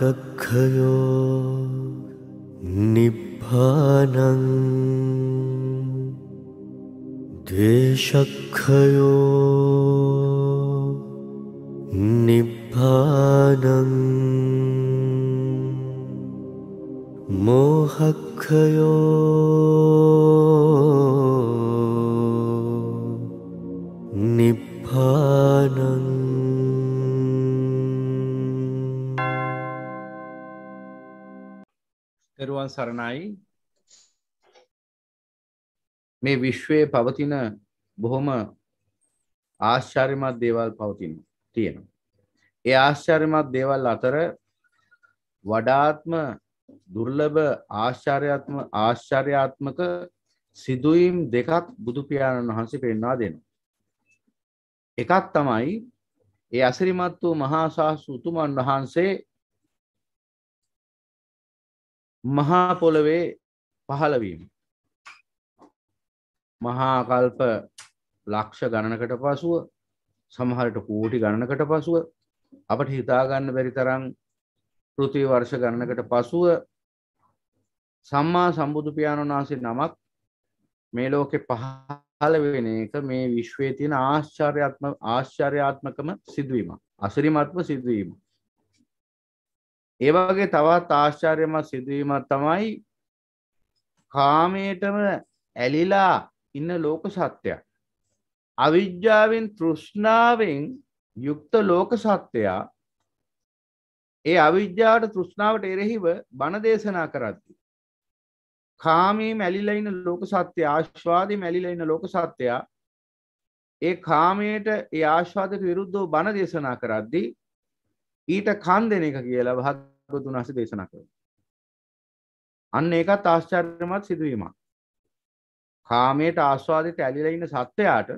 कक्षयो निभानं द्वेषक्षयो निभानं मोहक्षयो තෙරුවන් සරණයි මේ විශ්වයේ පවතින බොහොම ආශ්චර්යමත් දේවල් පවතින තියෙනවා. ඒ ආශ්චර්යමත් දේවල් අතර වඩාත්ම දුර්ලභ ආශ්චර්යාත්ම ආශ්චර්යාත්මක සිදුවීම් දෙකක් බුදු පියාණන් වහන්සේ පෙන්වා දෙනවා. එකක් තමයි ඒ අසිරිමත් වූ මහා ශාස්ත්‍ර උතුමන් වහන්සේ මහා පොළවේ පහළවීම මහාකල්ප ලක්ෂ ගණනකට පසුව සමහරට කෝටි ගණනකට පසුව අපට හිතාගන්න බැරි තරං පෘතිය වර්ෂ ගණනකට පසුව සම්මා සම්බුදු පියාණන් වහන්සේ නමක් මේ ලෝකෙ පහල වෙන එක මේ විශ්වයේ තියෙන ආශ්චර්යාත්ම ආශ්චර්යාත්මකම සිදුවීම අසිරිමත්ම සිදුවීම ඒවාගේ තවත් ආශ්චාර්යමත් සිදුවීමත් තමයි කාමයටම ඇලිලා ඉන්න ලෝක සත්‍යයක්. අවිද්‍යාවෙන් තෘෂ්ණාවෙන් යුක්ත ලෝක සත්‍යයා ඒ අවිද්‍යාවට තෘෂ්ණාවට එරෙහිව බණ දේශනා කරද්දි. කාමී මැලිලයින ලෝක සත්‍යය ආශ්වාදී මැලිලයින ලෝක සත්‍යයා ඒ කාමයට ඒ ආශ්වාදක විරුද්ධෝ බණ දේශනා කරද්දී ඊට කන් දෙන එක කියලා බුදුන් වහන්සේ දේශනා කළා. අන්න ඒකත් ආශ්චර්යමත් සිදුවීමක්. කාමයට ආස්වාදයට ඇලිලා ඉන්න සත්වයාට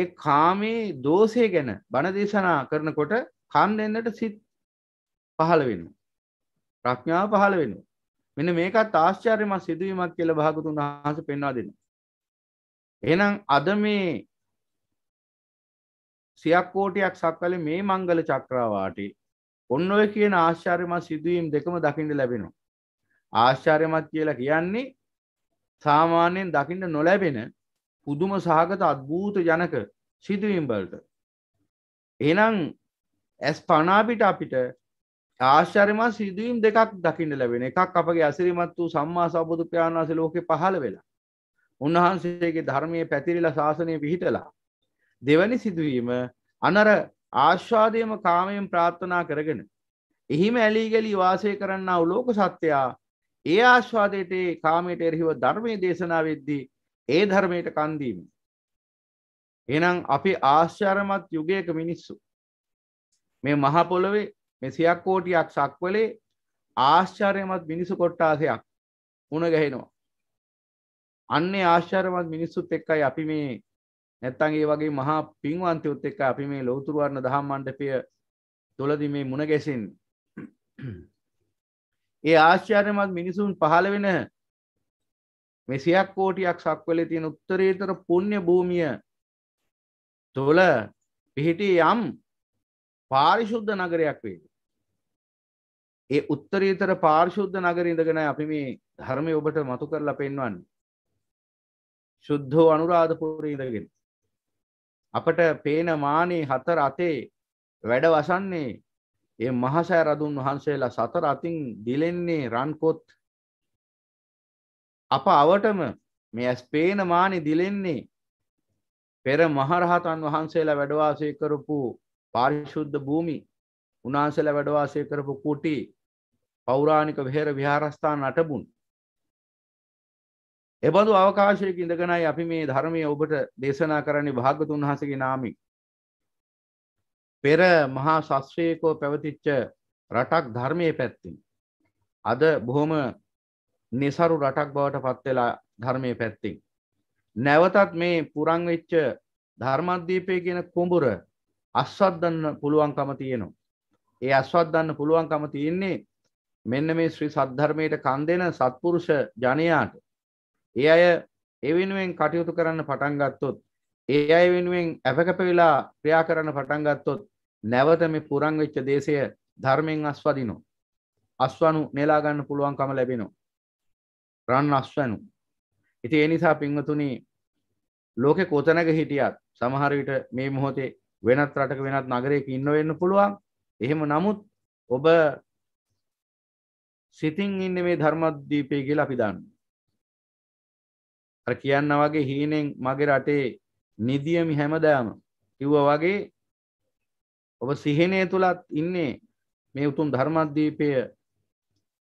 ඒ කාමේ දෝෂය ගැන බණ දේශනා කරනකොට කන් දෙන්නට සිත් පහළ වෙනවා. ප්‍රඥාව පහළ වෙනවා. මෙන්න මේකත් ආශ්චර්යමත් සිදුවීමක් කියලා භාගතුන් වහන්සේ පෙන්වා දෙනවා. එහෙනම් අද මේ සියක් කෝටියක් සක්වලේ මේ මංගල චක්‍රාවාටේ ඔන්න ඔය කියන ආශ්චර්යමත් සිදුවීම් දෙකම දකින්න ලැබෙනවා. ආශ්චර්යමත් කියලා කියන්නේ සාමාන්‍යයෙන් දකින්න නොලැබෙන පුදුම සහගත අද්භූත ජනක සිදුවීම් වලට. එහෙනම් ඇස් පනා පිට අපිට ආශ්චර්යමත් සිදුවීම් දෙකක් දකින්න ලැබෙන. එකක් අපගේ අසිරිමත් වූ සම්මා සම්බුදු පියාණන් වහන්සේ ලෝකේ පහළ වෙලා. උන්වහන්සේගේ ධර්මයේ පැතිරිලා ශාසනය පිහිටලා. දෙවැනි සිදුවීම අනර ආශ්වාදයම කාමයෙන් ප්‍රාත්ථනා කරගෙන. එහිම ඇලිගැලි වාසය කරන්න ලෝක සත්‍යයා ඒ ආශ්වාදයට කාමයට එරහිව ධර්මය දේශනා වෙද්දී ඒ ධර්මයට කන්දීම. එනම් අපි ආශ්චරමත් යුගයක මිනිස්සු. මේ මහපොළොවේ මෙසියක් කෝටියක් සක්වලේ ආශ්චරයමත් මිනිසු කොට්ටාසයක් උන ගැහෙනවා. අන්නේ ආශ්චරමත් මිනිස්සුත් එක්කයි අපි මේ නැත්තන් ඒ වගේ මහා පින්වන්තයුත් එක්ක අපි මේ ලොවතුරුවරණ දහම් මණ්ඩපය තුළදි මේ මුණගැසින් ඒ ආශ්චර්යමත් මිනිසුන් පහළ වෙන මෙසියක් කෝටියක් සක්වලේ තියෙන උත්තරීතර පුණ්‍ය භූමිය තුළ පිහිටි යම් පාරිශුද්ධ නගරයක් වේද. ඒ උත්තරීතර පාරිශුද්ධ නගර ඉඳගෙන අපි මේ ධර්මය ඔබට මතු කරලා පෙන්වන්න. ශුද්ධෝ අනුරාධපුර ඉඳගෙන අපට පේන මානේ හතර අතේ වැඩ වසන්නේ ඒ මහසෑ රදුන් වහන්සේලා සතර අතින් දිලෙන්නේ රන්කොත් අප අවටම මේ ඇස් පේන මානි දිලෙන්නේ පෙර මහරහතන් වහන්සේලා වැඩවාසය කරපු පාරිශුද්ධ භූමි උනාන්සල වැඩවාසය කරපු කුටි පෞරාණික වෙහෙර විහාරස්ථාන අටබුන් එබඳු අවකාශයක ඉඳගෙනයි අපි මේ ධර්මය ඔබට දේශනා කරන්නේ භාගතුන් වහසගේ නාමි. පෙර මහා ශස්ත්‍රයකෝ පැවතිච්ච රටක් ධර්මය පැත්තින්. අද බොහොම නිසරු රටක් බවට පත්වෙලා ධර්මය පැත්තින්. නැවතත් මේ පුරංවෙච්ච ධර්මද්දීපය කියෙන කුඹුර අස්වත්දන්න පුළුවන්කම තියෙනවා. ඒ අස්වත්දන්න පුළුවන්කම තියෙන්නේ මෙන්න මේ ශ්‍රී සද්ධර්මයට කන් දෙෙන සත්පුරුෂ ජනයාට ඒ අය ඒ වෙනුවෙන් කටයුතු කරන්න පටන් ගත්තොත් ඒ අය වෙනුවෙන් ඇපකැප වෙලා ක්‍රියා කරන්න පටන් ගත්තොත් නැවත මේ පුරං වෙච්ච දේශය ධර්මයෙන් අස්වදිනෝ අස්වනු නෙලා ගන්න පුළුවන්කම ලැබෙනවා රන් අස්වනු ඉතින් ඒ නිසා පින්වතුනි ලෝකේ කොතනක හිටියත් සමහර විට මේ මොහොතේ වෙනත් රටක වෙනත් නගරයක ඉන්න වෙන්න පුළුවන් එහෙම නමුත් ඔබ සිතින් ඉන්න මේ ධර්මද්දීපය කියලා අපි දන්න අර කියන්න වගේ හීනෙන් මගේ රටේ නිදියමි හැමදාම කිව්ව වගේ ඔබ සිහිනය තුළත් ඉන්නේ මේ උතුම් ධර්මද්දීපය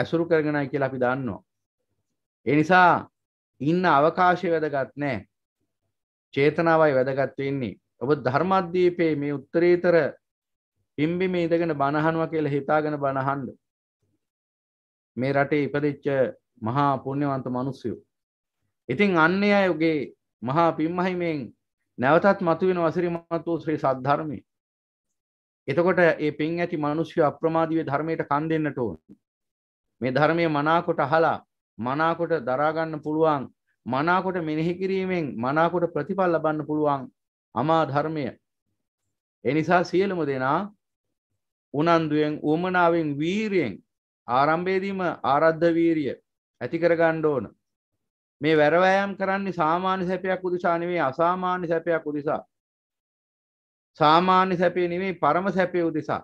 ඇසුරු කරගෙනයි කියලා අපි දන්නවා. ඒ නිසා ඉන්න අවකාශය වැදගත් නෑ. චේතනාවයි වැදගත් වෙන්නේ. ඔබ ධර්මද්දීපේ මේ උත්තරීතර පිම්බිමේ ඉඳගෙන බණහනවා කියලා හිතාගෙන බණහන්න. මේ රටේ ඉපදිච්ච මහා පුණ්‍යවන්ත මිනිස්සුયો ඉතින් අන්න අයගේ මහා පින්මහිමයෙන් නැවතත් මතුවෙන වසිරිමත් වූ ශ්‍රී සද්ධර්මය එතකොට ඒ පින් ඇති මනුෂ්‍ය අප්‍රමාදීව ධර්මයට කන් දෙන්නට ඕන මේ ධර්මය මනාකොට අහලා මනාකොට දරාගන්න පුළුවන් මනාකොට මෙනෙහි කිරීමෙන් මනාකොට ප්‍රතිඵල් ලබන්න පුළුවන් අමා ධර්මය එනිසා සියලුම දෙනා උනන්දුවෙන් උවමනාවෙන් වීරියෙන් ආරම්භයේදීම ආරද්ධ වීරිය ඇති කරගන්න ඕන මේ වැරවෑයම් කරන්නේ සාමාන්‍ය සැපයක් උදෙසා නෙවෙයි අසාමාන්‍ය සැපයක් උදෙසා. සාමාන්‍ය සැපේ නෙවෙයි පරම සැපේ උදෙසා.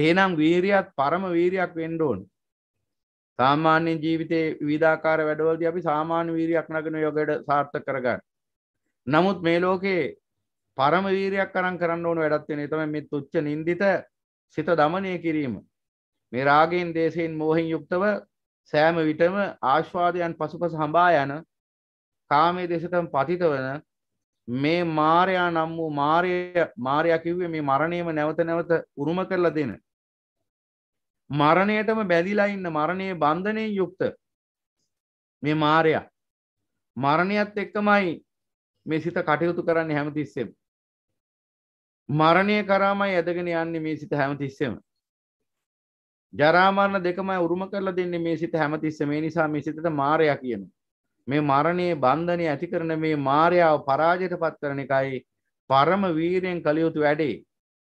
එහෙනම් වීරියත් පරම වීරියක් වෙන්න ඕන. සාමාන්‍ය ජීවිතේ විවිධාකාර වැඩවලදී අපි සාමාන්‍ය වීරියක් නගන යෝගයට සාර්ථක කරගන්න. නමුත් මේ ලෝකේ පරම වීරියක් අරන් කරන්න ඕන වැඩක් තියෙනවා. තමයි මේ තුච්ච නින්දිත සිත দমনය කිරීම. මේ රාගයෙන්, දේශයෙන්, මෝහෙන් යුක්තව සෑම විටම ආශ්වාදයන් පසුපස හඹා යන කාමයේ දෙසටම පතිත වන මේ මාරයා නම් වූ මාරය මාරයා කිව්වේ මේ මරණයම නැවත නැවත උරුම කරලා දෙන මරණයටම බැඳිලා ඉන්න මරණයේ බන්ධනයෙන් යුක්ත මේ මාරයා මරණයත් එක්කමයි මේ සිත කටයුතු කරන්නේ හැමතිස්සෙම මරණය කරාමයි ඇදගෙන යන්නේ මේ සිත හැමතිස්සෙම ජරාමරණ දෙකමයි උරුම කරලා දෙන්නේ මේ සිත හැමතිස්ස මේ නිසා මේ සිතට මාරයා කියන. මේ මරණයේ බන්ධනය ඇති කරන මේ මාරයාව පරාජයට පත් කරන එකයි පරම වීරයෙන් කළ යුතු වැඩේ.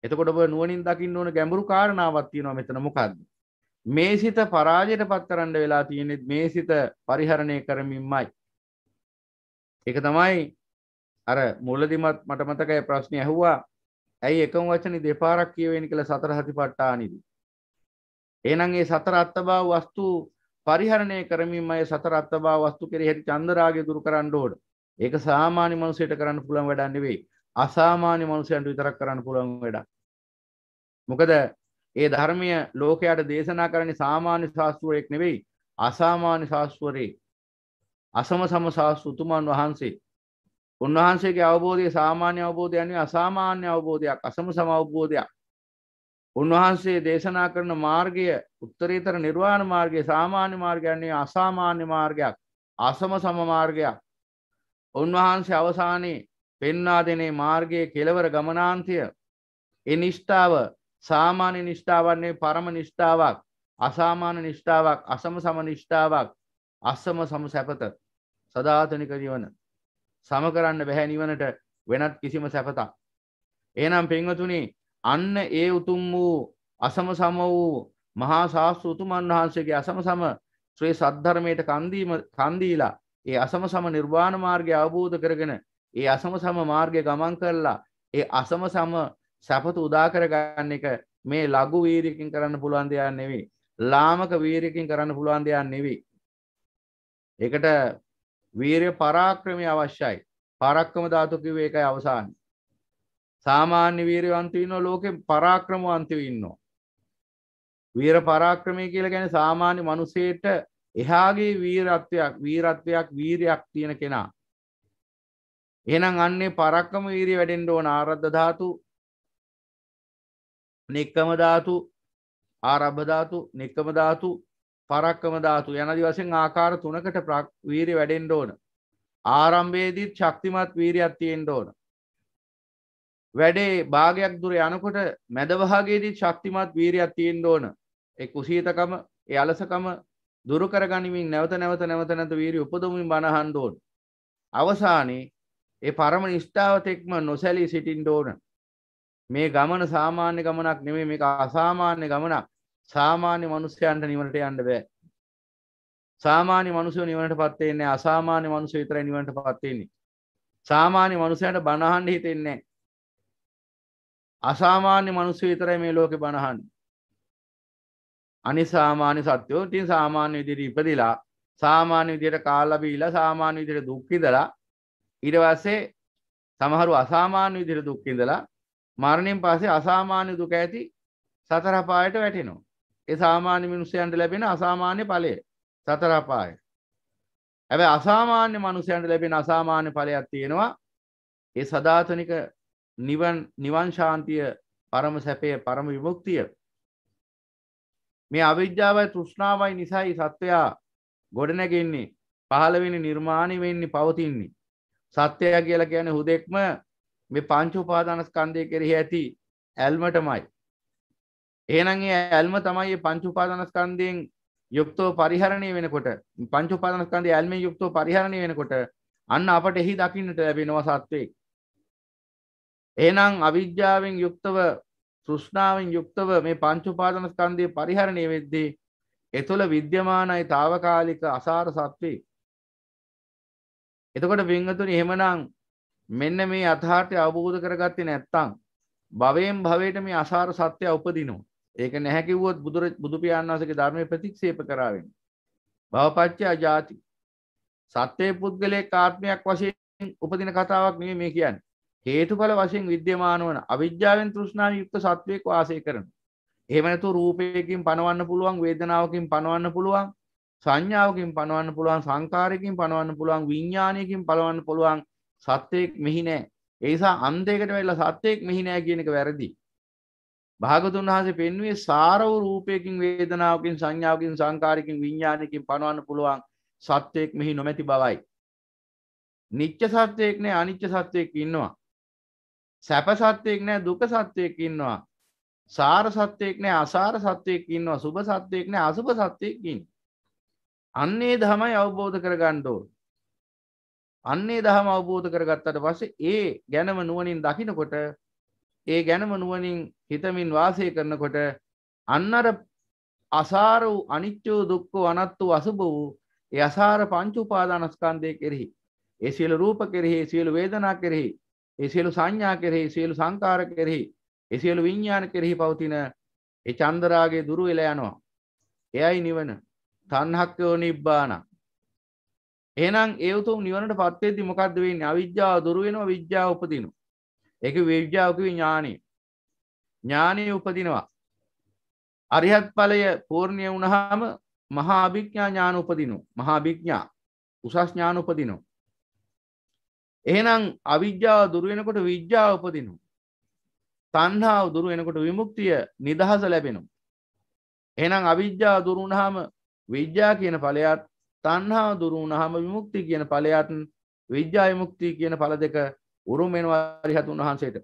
එතකොට ඔබ නුවණින් දකින්න ඕන ගැඹුරු කාරණාවක් තියෙනවා මෙතන මොකද්ද? මේ සිත පරාජයට පත් කරන්න වෙලා තියෙන්නේ මේ සිත පරිහරණය කරමින්මයි. ඒක තමයි අර මුලදිමත් මට මතකයි ප්‍රශ්නේ ඇහුවා. ඇයි එකම වචනේ දෙපාරක් කියවෙන්නේ කියලා සතර හතිපට්ඨානෙදී. එනං ඒ සතර අත්තභාව වස්තු පරිහරණය කරමින් අය සතර අත්තභාව වස්තු කෙරෙහි චන්දරාගය දුරු කරන්න ඕන. ඒක සාමාන්‍ය මනුස්සයට කරන්න පුළුවන් වැඩක් නෙවෙයි. අසාමාන්‍ය මනුස්සයන්ට විතරක් කරන්න පුළුවන් වැඩක්. මොකද ඒ ධර්මය ලෝකයට දේශනා කරන්නේ සාමාන්‍ය ශාස්ත්‍රවරයෙක් නෙවෙයි. අසාමාන්‍ය ශාස්ත්‍රවරේ අසම සම ශාස්ත්‍රතුමන් වහන්සේ උන්වහන්සේගේ අවබෝධය සාමාන්‍ය අවබෝධයන්නේ අසාමාන්‍ය අවබෝධයක් අසම සම අවබෝධයක් උන්වහන්සේ දේශනා කරන මාර්ගය උත්තරීතර නිර්වාණ මාර්ගය සාමාන්‍ය මාර්ගයන්නේ අසාමාන්‍ය මාර්ගයක් අසම සම මාර්ගයක් උන්වහන්සේ අවසානයේ පෙන්වා දෙනේ මාර්ගයේ කෙලවර ගමනාන්තය ඒ නිෂ්ඨාව සාමාන්‍ය නිෂ්ඨාවන්නේ පරම නිෂ්ඨාවක් අසාමාන්‍ය නිෂ්ඨාවක් අසම සම නිෂ්ඨාවක් අසම සම සැපත සදාතනික නිවන සම කරන්න බැහැ නිවනට වෙනත් කිසිම සැපතක් එහෙනම් පින්වතුනි අන්න ඒ උතුම් වූ අසම සම වූ මහා ශාස්ත්‍ර උතුමන් වහන්සේගේ අසම සම ශ්‍රේ සද්ධර්මයට කන්දීම කන්දීලා ඒ අසම සම නිර්වාණ මාර්ගය අවබෝධ කරගෙන ඒ අසම සම මාර්ගය ගමන් කරලා ඒ අසම සම සැපත උදා කරගන්න එක මේ ලඝු වීරියකින් කරන්න පුළුවන් දෙයක් නෙවෙයි. ලාමක වීරියකින් කරන්න පුළුවන් දෙයක් නෙවෙයි. ඒකට වීරය පරාක්‍රමය අවශ්‍යයි. පරක්කම ධාතු කිව්වේ ඒකයි අවසානේ. සාමාන්‍ය වීරවන්තවන්න ලෝකෙ පරාක්‍රමවන්තවන්නවා. වීර පරාක්‍රමය කියල ගැන සාමාන්‍ය මනුසේට එහාගේ වීරත්වයක් වීරත්වයක් වීරයක් තියෙන කෙනා. එනම් අන්නේ පරක්කම වීරී වැඩෙන්ඩ ඕන ආරද්ධ ධාතු නෙක්කම ධාතු ආරබධාතු නෙක්කම ධාතු පරක්කම ධාතු යනදි වශයෙන් ආකාර තුනකට වීරි වැඩෙන්ඩ ඕන ආරම්භේදීත් ශක්තිමත් වීරියත් තියෙන්ඩ ඕන වැඩේ භාගයක් දුර යනකොට මැදවහගේදී ශක්තිමත් වීරයක් තියෙන් ඕන එක් කුසීතකම ඒ අලසකම දුරකර ගනිමින් නැවත නැවත නැවත නැත වීරි උපදමින් බණහන් දෝන් අවසානයේ ඒ පරම නිෂ්ඨාවතෙක්ම නොසැලී සිටින් ඕන මේ ගමන සාමාන්‍ය ගමනක් නෙමේ මේක අසාමාන්‍ය ගමනක් සාමාන්‍ය මනුස්සයන්ට නිවනට යන්න බෑ සාමාන්‍ය මනුසය නිවනට පත්වෙන්නේ අසාමාන්‍ය මනුසය විතර නිවනට පත්වෙන්නේ සාමාන්‍ය මනුසයන්ට බණහන්ඩ හිතෙන්නේ අසාමාන්‍ය මනුස්ස විතරයි මේ ලෝකෙ බණහන් අනිසාමාන්‍ය සත්‍යෝ ඉතින් සාමාන්‍ය විදිහට ඉපදිලා සාමාන්‍ය විදිහට කාලා බීලා සාමාන්‍ය විදිහට දුක් ඉඳලා ඊට පස්සේ සමහරු අසාමාන්‍ය විදිහට දුක් ඉඳලා මරණයෙන් පස්සේ අසාමාන්‍ය දුක ඇති සතර අපායට වැටෙනවා ඒ සාමාන්‍ය මිනිස්යන්ට ලැබෙන අසාමාන්‍ය ඵලය සතර අපාය හැබැයි අසාමාන්‍ය මිනිස්යන්ට ලැබෙන අසාමාන්‍ය ඵලයක් තියෙනවා ඒ සදාතනික නිවන් නිවන් ශාන්තිය පරම සැපය පරම විමුක්තිය මේ අවිද්‍යාවයි තෘෂ්ණාවයි නිසයි සත්වයා ගොඩනැගෙන්නේ පහළවෙනි නිර්මාණය වෙන්නේ පවතින්නේ සත්‍යය කියලා කියන හුදෙක්ම මේ පංච උපාදානස්කන්ධය කෙරෙහි ඇති ඇල්මටමයි එහෙනම් ඒ ඇල්ම තමයි මේ පංච උපාදානස්කන්ධයෙන් යුක්තව පරිහරණය වෙනකොට පංච උපාදානස්කන්ධය ඇල්මෙන් යුක්තව පරිහරණය වෙනකොට අන්න අපට එහි දකින්නට ලැබෙනවා සත්වයේ එහෙනම් අවිද්‍යාවෙන් යුක්තව සෘෂ්ණාවෙන් යුක්තව මේ පංචුපාදන ස්කන්දය පරිහරණය වෙද්දී එතුළ විද්‍යමානයි තාවකාලික අසාර සත්වේ එතකොට විංහතුන එහෙමනම් මෙන්න මේ අතහාටය අවබෝධ කරගත්තේ නැත්තං භවයෙන් භවයට මේ අසාර සත්‍යය උපදිනවා ඒක නැහැකිවුවත් බුදුර බුදුපියාන් වසගේ ධර්මය ප්‍රතික්ෂේප කරාවෙන් භවපච්චා ජාති සත්‍යය පුද්ගලය කාත්මයක් වශයෙන් උපදින කතාවක් නේ මේ කියන්නේ හේතුඵල වශයෙන් විද්‍යමාන වන අවිද්‍යාවෙන් තෘෂ්ණාව යුක්ත සත්වයෙක් වාසය කරන. එහෙම නැතු රූපයකින් පනවන්න පුළුවන් වේදනාවකින් පනවන්න පුළුවන් සංඥාවකින් පනවන්න පුළුවන් සංකාරයකින් පනවන්න පුළුවන් විඤ්ඥානයකින් පලවන්න පුළුවන් සත්වයෙක් මෙහි නෑ ඒසා අන්දේකට වෙල්ලා සත්වයෙක් මෙහි නෑ කියන එක වැරදි. භාගතුන් වහසේ පෙන්වේ සාරව රූපයකින් වේදනාවකින් සංඥාවකින් සංකාරකින් විඤ්ඥානයකින් පනවන්න පුළුවන් සත්වයෙක් මෙහි නොමැති බවයි. නිච්ච සත්වයෙක් නෑ අනිච්ච සත්වයෙක් ඉන්නවා සැප සත්වයෙක් නෑ දුක සත්වයෙක් ඉන්නවා සාර සත්වයෙක් නෑ අසාර සත්වයෙක් ඉන්නවා සුභ සත්වයෙක් නෑ අසුභ සත්වයකින් අන්නේ දහමයි අවබෝධ කරගණ්ඩෝ අන්නේ දහම අවබෝධ කරගත්තට පස්සේ ඒ ගැනම නුවනින් දකිනකොට ඒ ගැනම නුවනින් හිතමින් වාසය කරනකොට අන්නර අසාර වූ අනිච්චෝ දුක්කෝ අනත්තු අසුභ වූ ඒ අසාර පංචුපාදානස්කන්දය කෙරෙහි ඒ සියල රූප කෙරෙහි සියලු වේදනා කෙරෙහි එසියලු සංඥා කෙරෙහි සියලු සංකාර කෙරෙහි එසියලු විඤ්ඥාන කෙරෙහි පවතින එ චන්දරාගේ දුරු වෙලා යනවා එයයි නිවන තන්හක්කයෝ නිබ්බාන එනම් ඒවතු නිවනට පත්තේති මොකක්දවෙන් අවිද්‍යාව දුරුවෙනවා විද්‍යාව උපතිනු එක විද්‍යාවකව ඥානී ඥානය උපදිනවා අරිහත් පලය පූර්ණය වුණහාම මහාභික්ඥා ඥාන උපදිනු මහාභික්ඥා උසස් ඥාන උපදිනවා එහෙනම් අවිද්‍යාව දුරුවෙනකොට විද්‍යාව උපදිනු. තන්හාාව දුරු වෙනකොට විමුක්තිය නිදහස ලැබෙනු. එහෙනම් අවිද්‍යාව දුරුණහම විද්‍යා කියන පලයාත් තන්හා දුරුණහම විමුක්ති කියන පලයාටන් විද්‍යා විමුක්ති කියන පල දෙක උරුමෙන්වාරිහතුන් වහන්සේට.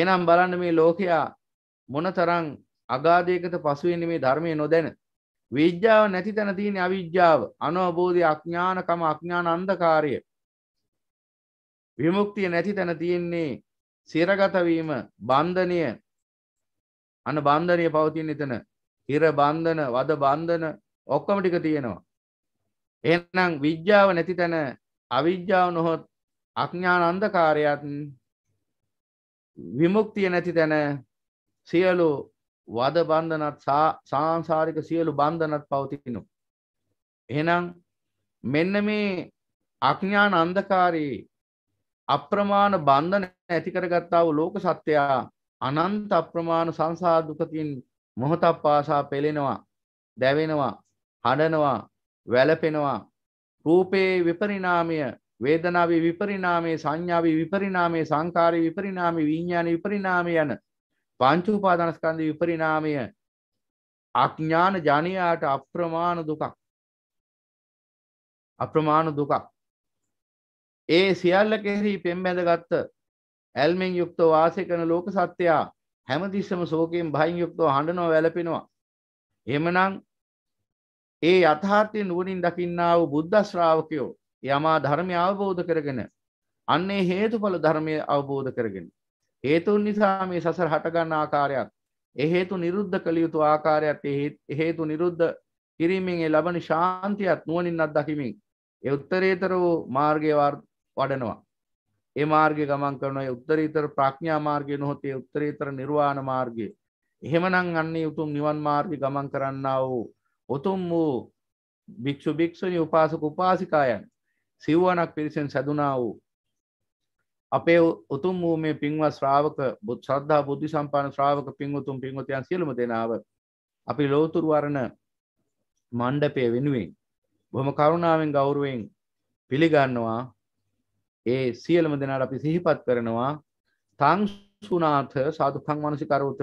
එනම් බලන්න මේ ලෝකයා මොන තරං අගාදයකට පසුවෙන්න මේ ධර්මය නොදැන විද්‍යාව නැති තැන තියෙන අවිද්‍යාව අනවබෝධය අඥානකම අඥාන අන්දකාරය විමුක්තිය නැති තැන තියෙන්නේ සිරගතවීම බන්ධනය අන බන්ධනය පවතින් එතන හිර බන්ධන වද බන්ධන ඔක්කම ටික තියෙනවා. එනම් විද්‍යාව නැති තැන අවිද්‍යාව නොහොත් අඥ්ඥාන අන්දකාරයත් විමුක්තිය නැති තැන සියලු වද බන්ධනත් සාංසාරික සියලු බන්ධනත් පවතිනු. එනම් මෙන්න මේ අඥ්ඥාන අන්දකාරී අප්‍රමාණ බන්ධන ඇති කරගත්තාව ලෝක සත්‍යයා අනන්ත අප්‍රමාණ සංසාදුකතින් මොහොතක් පාසා පෙළෙනවා දැවෙනවා හඬනවා වැලපෙනවා රූපයේ විපරිණාමය වේදනාවේ විපරිණාමයේ සංඥාවේ විපරිණාමයේ සංකාරයේ විපරිණාමයේ විඥාන විපරිණාමය යන පංච උපාදානස්කන්ධ විපරිණාමය අඥාන ජනයාට අප්‍රමාණ දුකක් අප්‍රමාණ දුකක් ඒ සියල්ල කෙරෙහි පෙන්බැඳගත්ත ඇල්මෙන් යුක්තව වාසය කරන ලෝක සත්‍යයා හැමතිස්සම සෝකයෙන් භයින් යුක්තව හඬනෝ වැලපෙනවා. එමනම් ඒ යථාර්ථය නුවනින් දකින්නා වූ බුද්ධ ශ්‍රාවකයෝ යමා ධර්මය අවබෝධ කරගෙන අන්නේ හේතුඵල ධර්මය අවබෝධ කරගෙන. හේතුන් නිසා මේ සසර හටගන්න ආකාරයක් එහෙතු නිරුද්ධ කළ යුතු ආකාරයක් හේතු නිරුද්ධ කිරීමෙන් ලබන ශාන්තියත් නුවනින් අත් දකිමින් එ උත්තරේතර වූ මාර්ගය වඩනවා ඒ මාර්ගය ගමන් කරනයි උත්තරීතර ප්‍රඥා මාර්ගය නොහොතේ උත්තරීතර නිර්වාණ මාර්ගය එහෙමනම් අන්නේ උතුම් නිවන් මාර්ගය ගමන් කරන්න වූ උතුම් වූ භික්‍ෂු භික්‍ෂුණි උපාසක උපාසිකායන් සිව්ුවනක් පිරිසෙන් සැදුනා වූ අපේ උතුම් වූ මේ පින්වත් ශ්‍රාවක බුත් සද්ධා බුද්ධි සම්පාන ශ්‍රාවක පින්වතුම් පින්වතයන් සියලුම දෙනාව අපි ලෝතුරුවරණ මණ්ඩපය වෙනුවෙන් බොහොම කරුණාවෙන් ගෞරුවෙන් පිළිගන්නවා ඒ සියලම දෙනාට අපි සිහිපත් කරනවා තං සුනාත සාදුකං මනසිකරවත